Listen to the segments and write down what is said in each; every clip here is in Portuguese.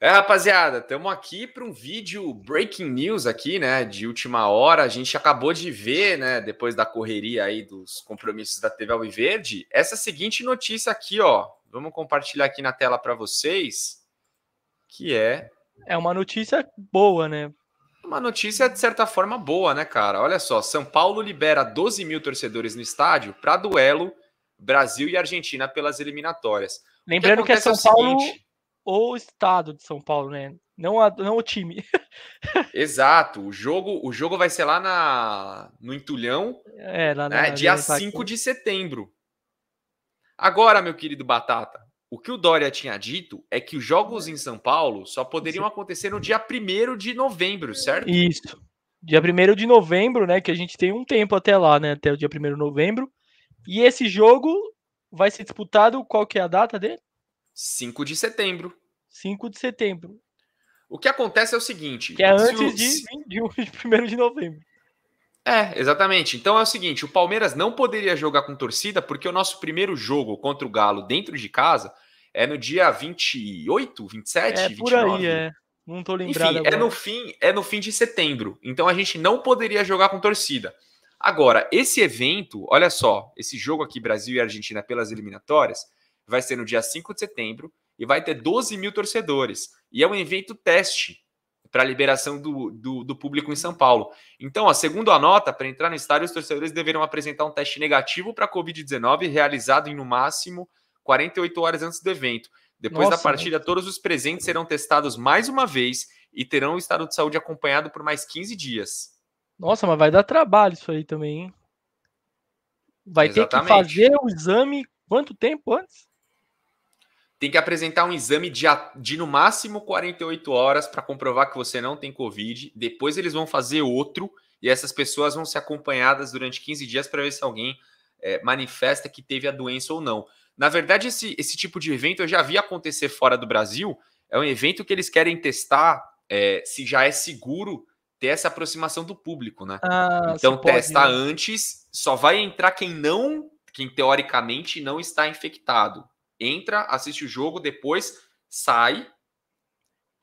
É, rapaziada, estamos aqui para um vídeo breaking news aqui, né? De última hora, a gente acabou de ver, né? Depois da correria aí dos compromissos da TV Alviverde, essa seguinte notícia aqui, ó. Vamos compartilhar aqui na tela para vocês, que é é uma notícia boa, né? Uma notícia de certa forma boa, né, cara? Olha só, São Paulo libera 12 mil torcedores no estádio para duelo Brasil e Argentina pelas eliminatórias. Lembrando que, que é, é São é Paulo o estado de São Paulo, né? Não, a, não o time. Exato. O jogo, o jogo vai ser lá na, no Entulhão, é, lá né? na, dia 5 de setembro. Agora, meu querido Batata, o que o Dória tinha dito é que os jogos em São Paulo só poderiam Sim. acontecer no dia 1 de novembro, certo? Isso. Dia 1 de novembro, né? Que a gente tem um tempo até lá, né? Até o dia 1 de novembro. E esse jogo vai ser disputado, qual que é a data dele? 5 de setembro. 5 de setembro. O que acontece é o seguinte. Que é antes de, de 1 de novembro. É, exatamente. Então é o seguinte: o Palmeiras não poderia jogar com torcida, porque o nosso primeiro jogo contra o Galo dentro de casa é no dia 28, 27, é, 29. Por aí, é. Não tô lembrado. Enfim, é agora. É, no fim, é no fim de setembro. Então a gente não poderia jogar com torcida. Agora, esse evento, olha só, esse jogo aqui, Brasil e Argentina pelas eliminatórias, vai ser no dia 5 de setembro e vai ter 12 mil torcedores. E é um evento teste para a liberação do, do, do, público em São Paulo. Então, ó, segundo a nota, para entrar no estádio, os torcedores deverão apresentar um teste negativo para a Covid-19, realizado em no máximo 48 horas antes do evento. Depois Nossa, da né? partida, todos os presentes serão testados mais uma vez e terão o estado de saúde acompanhado por mais 15 dias. Nossa, mas vai dar trabalho isso aí também, hein? Vai Exatamente. ter que fazer o exame quanto tempo antes? tem que apresentar um exame de, de no máximo 48 horas para comprovar que você não tem Covid. Depois eles vão fazer outro e essas pessoas vão ser acompanhadas durante 15 dias para ver se alguém é, manifesta que teve a doença ou não. Na verdade, esse, esse tipo de evento eu já vi acontecer fora do Brasil. É um evento que eles querem testar é, se já é seguro ter essa aproximação do público, né? Ah, então testa né? antes, só vai entrar quem não, quem teoricamente não está infectado entra, assiste o jogo, depois sai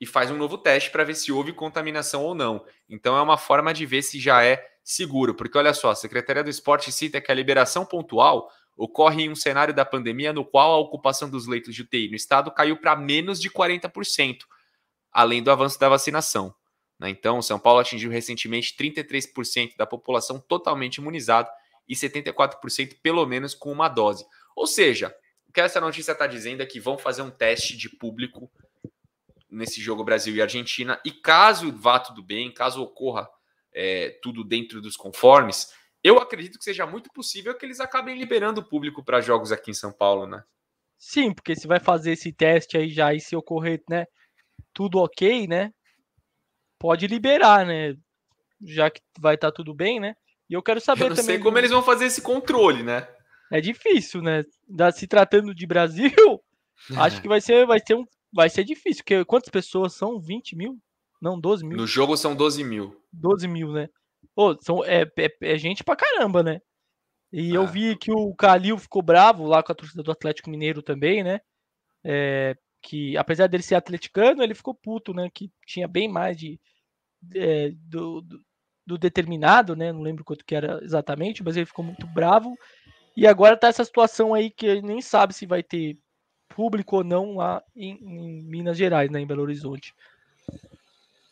e faz um novo teste para ver se houve contaminação ou não. Então é uma forma de ver se já é seguro, porque olha só, a Secretaria do Esporte cita que a liberação pontual ocorre em um cenário da pandemia no qual a ocupação dos leitos de UTI no estado caiu para menos de 40%, além do avanço da vacinação. Né? Então, São Paulo atingiu recentemente 33% da população totalmente imunizada e 74% pelo menos com uma dose. Ou seja, que essa notícia está dizendo é que vão fazer um teste de público nesse jogo Brasil e Argentina. E caso vá tudo bem, caso ocorra é, tudo dentro dos conformes, eu acredito que seja muito possível que eles acabem liberando o público para jogos aqui em São Paulo, né? Sim, porque se vai fazer esse teste aí já e se ocorrer, né, tudo ok, né? Pode liberar, né? Já que vai estar tá tudo bem, né? E eu quero saber eu não também. Sei como eles vão fazer esse controle, né? é difícil, né? Da, tá se tratando de Brasil, acho que vai ser, vai, ter um, vai ser difícil. Porque quantas pessoas são? 20 mil? Não, 12 mil. No jogo são 12 mil. 12 mil, né? Pô, são, é, é, é gente pra caramba, né? E ah. eu é. vi que o Calil ficou bravo lá com a torcida do Atlético Mineiro também, né? É, que apesar dele ser atleticano, ele ficou puto, né? Que tinha bem mais de, é, do, do, do, determinado, né? Não lembro quanto que era exatamente, mas ele ficou muito bravo e agora tá essa situação aí que nem sabe se vai ter público ou não lá em, em Minas Gerais, né, em Belo Horizonte.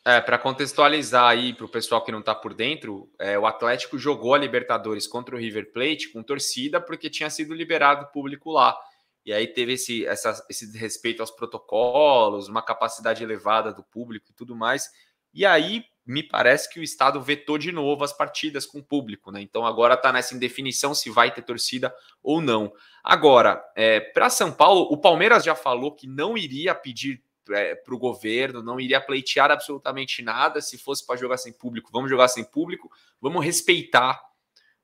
É, para contextualizar aí para o pessoal que não está por dentro, é, o Atlético jogou a Libertadores contra o River Plate com torcida porque tinha sido liberado público lá. E aí teve esse, essa, esse respeito aos protocolos, uma capacidade elevada do público e tudo mais. E aí me parece que o Estado vetou de novo as partidas com o público, né? Então agora está nessa indefinição se vai ter torcida ou não. Agora, é, para São Paulo, o Palmeiras já falou que não iria pedir é, para o governo, não iria pleitear absolutamente nada. Se fosse para jogar sem público, vamos jogar sem público, vamos respeitar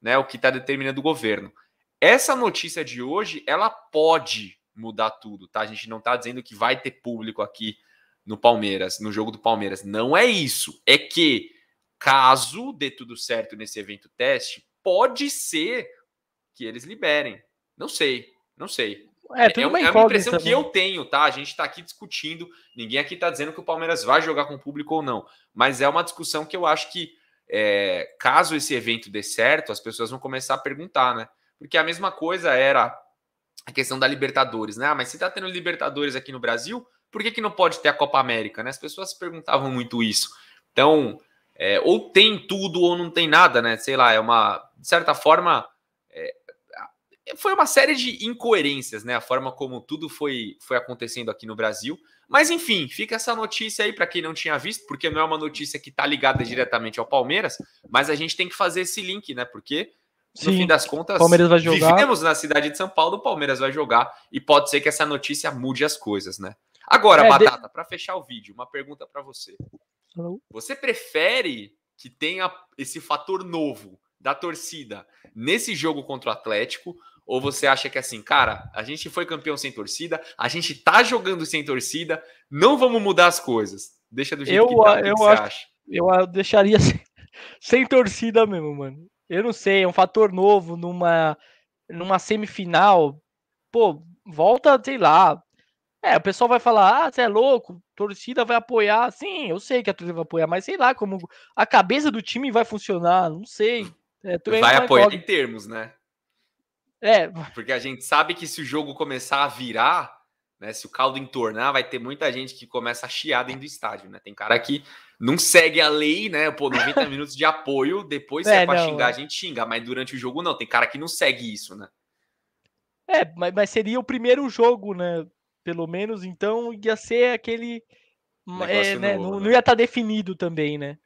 né, o que está determinando o governo. Essa notícia de hoje, ela pode mudar tudo, tá? A gente não está dizendo que vai ter público aqui no Palmeiras, no jogo do Palmeiras. Não é isso. É que, caso dê tudo certo nesse evento teste, pode ser que eles liberem. Não sei, não sei. É, tem uma, é uma é impressão também. que eu tenho, tá? A gente está aqui discutindo, ninguém aqui está dizendo que o Palmeiras vai jogar com o público ou não, mas é uma discussão que eu acho que, é, caso esse evento dê certo, as pessoas vão começar a perguntar, né? Porque a mesma coisa era a questão da Libertadores, né? Ah, mas se está tendo Libertadores aqui no Brasil, por que, que não pode ter a Copa América? Né? As pessoas se perguntavam muito isso. Então, é, ou tem tudo ou não tem nada, né? Sei lá, é uma. De certa forma, é, foi uma série de incoerências, né? A forma como tudo foi, foi acontecendo aqui no Brasil. Mas enfim, fica essa notícia aí para quem não tinha visto, porque não é uma notícia que está ligada diretamente ao Palmeiras, mas a gente tem que fazer esse link, né? Porque no fim das contas, Palmeiras vai jogar. vivemos na cidade de São Paulo, o Palmeiras vai jogar e pode ser que essa notícia mude as coisas, né? Agora, é, Batata, de... para fechar o vídeo, uma pergunta para você. Hello? Você prefere que tenha esse fator novo da torcida nesse jogo contra o Atlético? Ou você acha que assim, cara, a gente foi campeão sem torcida, a gente tá jogando sem torcida, não vamos mudar as coisas. Deixa do jeito eu, que tá, eu que acho, acha? Eu deixaria sem, sem torcida mesmo, mano. Eu não sei, é um fator novo numa numa semifinal. Pô, volta, sei lá, é, o pessoal vai falar, ah, você é louco, a torcida vai apoiar. Sim, eu sei que a torcida vai apoiar, mas sei lá como a cabeça do time vai funcionar, não sei. É, vai apoiar em termos, né? É. Porque a gente sabe que se o jogo começar a virar, né, se o caldo entornar, vai ter muita gente que começa a chiar dentro do estádio, né? Tem cara que não segue a lei, né? Pô, 90 minutos de apoio, depois se é, é pra não, xingar, a é. gente xinga, mas durante o jogo não. Tem cara que não segue isso, né? É, mas, mas seria o primeiro jogo, né? pelo menos, então ia ser aquele. Hum, é, né, novo, não, né? não, ia estar tá definido também, né?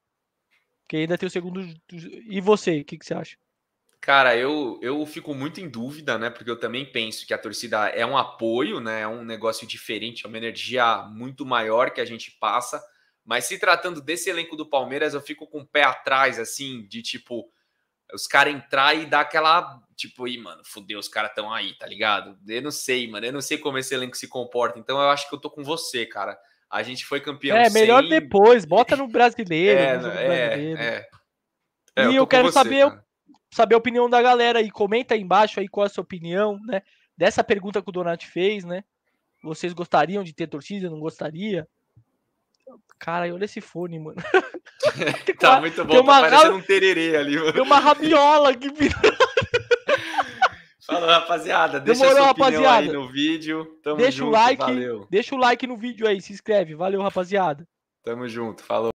Porque ainda tem o segundo. E você, o que, que você acha? Cara, eu, eu fico muito em dúvida, né? Porque eu também penso que a torcida é um apoio, né? É um negócio diferente, é uma energia muito maior que a gente passa. Mas se tratando desse elenco do Palmeiras, eu fico com o pé atrás, assim, de tipo, os caras entrar e dar aquela tipo, ih, mano, fudeu, os caras estão aí, tá ligado? Eu não sei, mano, eu não sei como esse elenco se comporta, então eu acho que eu tô com você, cara. A gente foi campeão. É, melhor depois, bota no brasileiro. é, no é, brasileiro. é, é, E eu, eu quero você, saber, saber a opinião da galera aí. Comenta aí embaixo aí qual é a sua opinião, né? Dessa pergunta que o Donati fez, né? Vocês gostariam de ter torcida? Não gostaria? Cara, olha esse fone, mano. Tá, tá uma, muito bom, tá parecendo um tererê ali, mano. Tem uma rabiola que virou. Falou, rapaziada. Deixa Demorou, rapaziada. aí no vídeo. Tamo deixa junto, o like, valeu. Deixa o like no vídeo aí, se inscreve. Valeu, rapaziada. Tamo junto, falou.